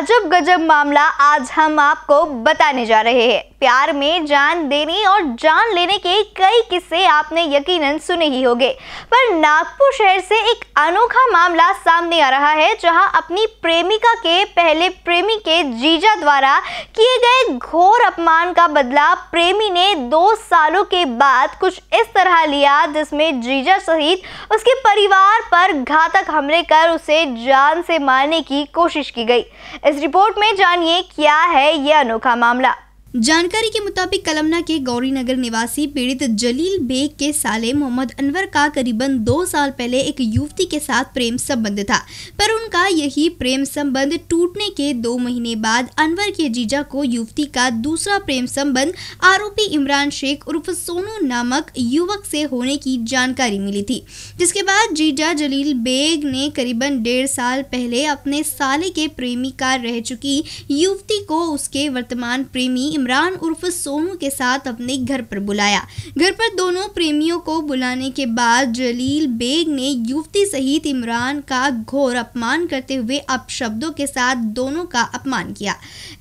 अजब गजब मामला आज हम आपको बताने जा रहे हैं प्यार में जान देने और जान लेने के कई किस्से आपने यकीनन सुने ही होंगे पर नागपुर शहर से एक अनोखा मामला सामने आ रहा है जहां अपनी प्रेमिका के पहले प्रेमी के जीजा द्वारा किए गए घोर अपमान का बदला प्रेमी ने दो सालों के बाद कुछ इस तरह लिया जिसमें जीजा सहित उसके परिवार पर घातक हमले कर उसे जान से मारने की कोशिश की गई इस रिपोर्ट में जानिए क्या है ये अनोखा मामला जानकारी के मुताबिक कलमना के गौरीनगर निवासी पीड़ित जलील बेग के साले मोहम्मद अनवर का करीबन दो साल पहले एक युवती के साथ प्रेम संबंध था पर उनका यही प्रेम संबंध टूटने के दो महीने बाद अनवर के जीजा को युवती का दूसरा प्रेम संबंध आरोपी इमरान शेख उर्फ सोनू नामक युवक से होने की जानकारी मिली थी जिसके बाद जीजा जलील बेग ने करीबन डेढ़ साल पहले अपने साले के प्रेमी का रह चुकी युवती को उसके वर्तमान प्रेमी इमरान उर्फ सोनू के साथ अपने घर पर बुलाया घर पर दोनों प्रेमियों को बुलाने के बाद जलील बेग ने युवती सहित इमरान का घोर अपमान करते हुए अपशब्दों के साथ दोनों का अपमान किया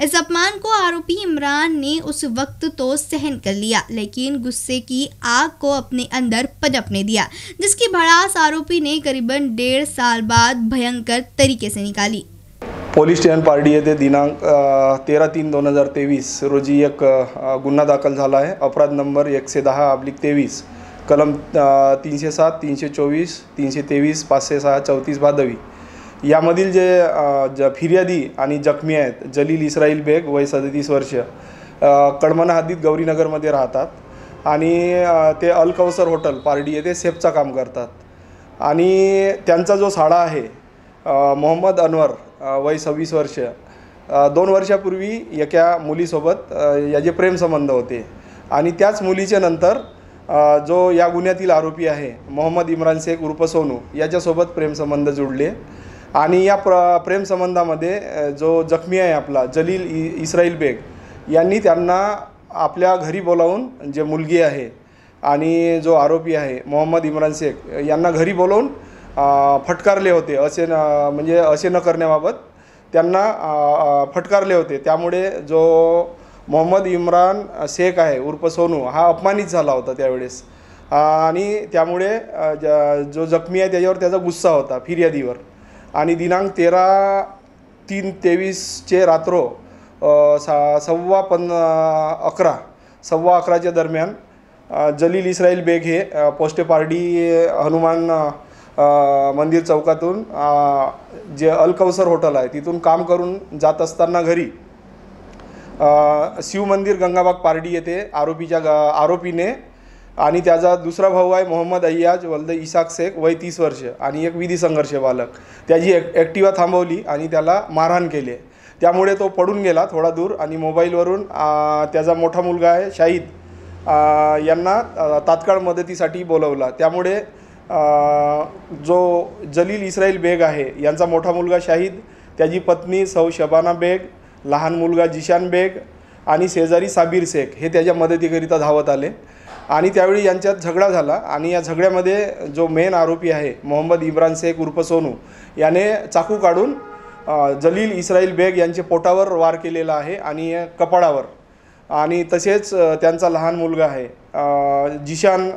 इस अपमान को आरोपी इमरान ने उस वक्त तो सहन कर लिया लेकिन गुस्से की आग को अपने अंदर पनपने दिया जिसकी भड़ास आरोपी ने करीबन डेढ़ साल बाद भयंकर तरीके से निकाली पोलीस स्टेशन पार्टी येथे दिनांक तेरा तीन दोन हजार तेवीस रोजी एक गुन्हा दाखल झाला आहे अपराध नंबर एकशे दहा अब्लिक तेवीस कलम तीनशे सात तीनशे चोवीस तीनशे तेवीस पाचशे सहा चौतीस बादवी यामधील जे ज फिर्यादी आणि जखमी आहेत जलील इस्राईल बेग वय सदतीस वर्ष कडमना हद्दीत गौरीनगरमध्ये राहतात आणि ते अल कौसर हॉटेल पारडी येथे सेफचा काम करतात आणि त्यांचा जो साडा आहे मोहम्मद अनवर वय सव्वीस वर्ष दोन वर्षापूर्वी एका मुलीसोबत याचे प्रेमसंबंध होते आणि त्याच मुलीच्या नंतर जो या गुन्ह्यातील आरोपी आहे मोहम्मद इम्रान शेख उर्फ सोनू याच्यासोबत प्रेमसंबंध जुडले आणि या प्र प्रेमसंबंधामध्ये जो जखमी आहे आपला जलील इ इस्राईल बेग यांनी त्यांना आपल्या घरी बोलावून जे मुलगी आहे आणि जो आरोपी आहे मोहम्मद इम्रान शेख यांना घरी बोलावून फटकारले होते असे न म्हणजे असे न करण्याबाबत त्यांना फटकारले होते त्यामुळे जो मोहम्मद इम्रान शेख आहे उर्फ सोनू हा अपमानित झाला होता त्यावेळेस आणि त्यामुळे जो जखमी आहे त्याच्यावर त्याचा गुस्सा होता फिर्यादीवर आणि दिनांक तेरा तीन तेवीसचे रात्रो सा सव्वा पन अकरा सव्वा अकराच्या दरम्यान जलील इस्राईल बेग हे पोस्टे पार्टी हनुमान मंदिर चौकातून जे अलकौसर हॉटेल आहे तिथून काम करून जात असताना घरी शिवमंदिर गंगाबाग पारडी येते आरोपीच्या ग आरोपीने आणि त्याचा दुसरा भाऊ आहे मोहम्मद अय्याज वल्द इसाक शेख वय तीस वर्ष आणि एक विधी संघर्ष बालक त्याची एक ॲक्टिवा थांबवली आणि त्याला मारहाण केले त्यामुळे तो पडून गेला थोडा दूर आणि मोबाईलवरून त्याचा मोठा मुलगा आहे शाहीद यांना तात्काळ मदतीसाठी बोलवला त्यामुळे जो जलील इस्राईल बेग आहे यांचा मोठा मुलगा शाहीद त्याची पत्नी सौ शबाना बेग लहान मुलगा जिशान बेग आणि शेजारी साबीर शेख हे त्याच्या मदतीकरिता धावत आले आणि त्यावेळी यांच्यात झगडा झाला आणि या झगड्यामध्ये जो मेन आरोपी आहे मोहम्मद इम्रान शेख उर्फ सोनू याने चाकू काढून जलील इस्राईल बेग यांचे पोटावर वार केलेला आहे आणि कपाळावर आणि तसेच त्यांचा लहान मुलगा आहे जिशान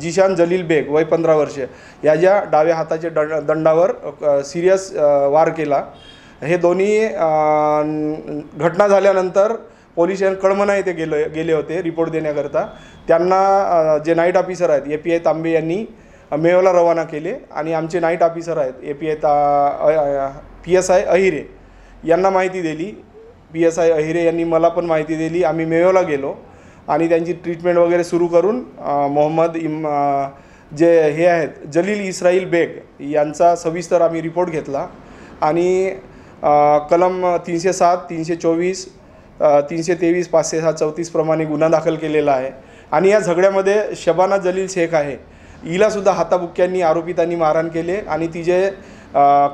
जिशान जलील बेग वय पंधरा वर्ष या ज्या डाव्या हाताच्या दंड दंडावर सिरियस वार केला हे दोन्ही घटना झाल्यानंतर पोलीस कळमना येथे गेले गेले होते रिपोर्ट देण्याकरता त्यांना जे नाईट ऑफिसर आहेत ए पी आय तांबे यांनी मेवला रवाना केले आणि आमचे नाईट ऑफिसर आहेत ए पी आय ता पी एस आय अहिरे यांना माहिती दिली बी एस आय अहिरे यांनी मला पण माहिती दिली आम्ही मेयोला गेलो आणि त्यांची ट्रीटमेंट वगैरे सुरू करून मोहम्मद इम जे हे आहेत जलील इस्राईल बेग यांचा सविस्तर आम्ही रिपोर्ट घेतला आणि कलम तीनशे सात तीनशे चोवीस तीनशे तेवीस पाचशे सात चौतीसप्रमाणे गुन्हा दाखल केलेला आहे आणि या झगड्यामध्ये शबाना जलील शेख आहे हिलासुद्धा हाताबुक्क्यांनी आरोपितांनी मारहाण केले आणि तिचे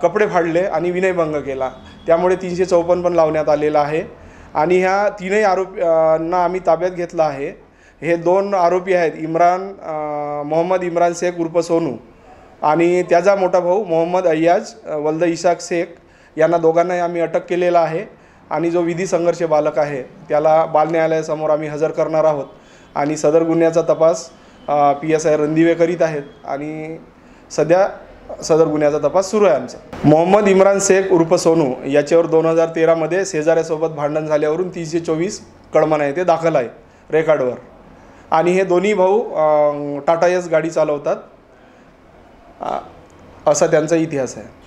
कपडे फाडले आणि विनयभंग केला त्यामुळे तीनशे चौपन्न पण लावण्यात आलेला आहे आणि ह्या तीनही आरोपींना आम्ही ताब्यात घेतलं आहे हे दोन आरोपी आहेत इम्रान मोहम्मद इम्रान शेख उर्फ सोनू आणि त्याचा मोठा भाऊ मोहम्मद अय्याज वल्द इशाक शेख यांना दोघांनाही आम्ही अटक केलेला आहे आणि जो विधी संघर्ष बालक आहे त्याला बाल न्यायालयासमोर आम्ही हजर करणार आहोत आणि सदर गुन्ह्याचा तपास पी एस आय रणदिवे करीत आहेत आणि सध्या सदर गुन्ह्याचा तपास सुरू आहे आमचा मोहम्मद इम्रान शेख उर्फ सोनू याच्यावर दोन हजार तेरामध्ये शेजाऱ्यासोबत भांडण झाल्यावरून तीनशे चोवीस कळमना येथे दाखल आहे रेकॉर्डवर आणि हे दोन्ही भाऊ टाटा यस गाडी चालवतात असा त्यांचा इतिहास आहे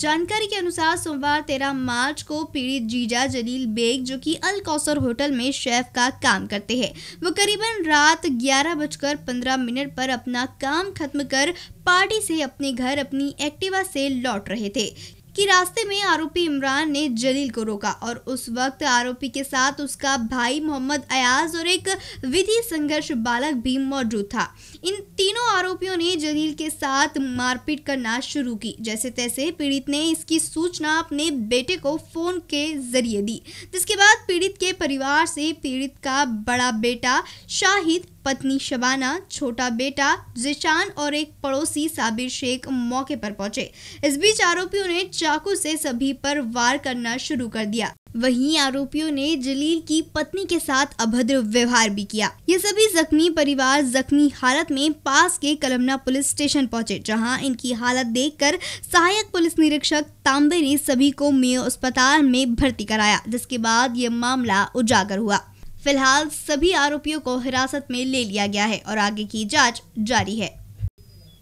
जानकारी के अनुसार सोमवार तेरह मार्च को पीड़ित जीजा जलील बेग जो कि अल कौसर होटल में शेफ का काम करते हैं वो करीबन रात ग्यारह बजकर पंद्रह मिनट पर अपना काम खत्म कर पार्टी से अपने घर अपनी एक्टिवा से लौट रहे थे कि रास्ते में आरोपी इमरान ने जलील को रोका और उस वक्त आरोपी के साथ उसका भाई मोहम्मद अयाज और एक विधि संघर्ष बालक भी मौजूद था इन तीनों आरोपियों ने जलील के साथ मारपीट करना शुरू की जैसे तैसे पीड़ित ने इसकी सूचना अपने बेटे को फोन के जरिए दी जिसके बाद पीड़ित के परिवार से पीड़ित का बड़ा बेटा शाहिद पत्नी शबाना छोटा बेटा जिशान और एक पड़ोसी साबिर शेख मौके पर पहुंचे इस बीच आरोपियों ने चाकू से सभी पर वार करना शुरू कर दिया वहीं आरोपियों ने जलील की पत्नी के साथ अभद्र व्यवहार भी किया ये सभी जख्मी परिवार जख्मी हालत में पास के कलमना पुलिस स्टेशन पहुंचे जहां इनकी हालत देखकर सहायक पुलिस निरीक्षक तांबे ने सभी को मेयो अस्पताल में भर्ती कराया जिसके बाद ये मामला उजागर हुआ फिलहाल सभी आरोपियों को हिरासत में ले लिया गया है और आगे की जांच जारी है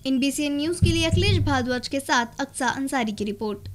इन बी न्यूज के लिए अखिलेश भारद्वाज के साथ अक्सा अंसारी की रिपोर्ट